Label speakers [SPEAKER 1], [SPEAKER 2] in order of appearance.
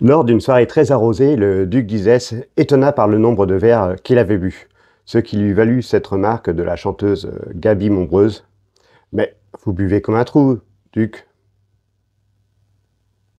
[SPEAKER 1] Lors d'une soirée très arrosée, le duc d'Isès étonna par le nombre de verres qu'il avait bu, ce qui lui valut cette remarque de la chanteuse euh, Gaby Mombreuse. Mais vous buvez comme un trou, duc,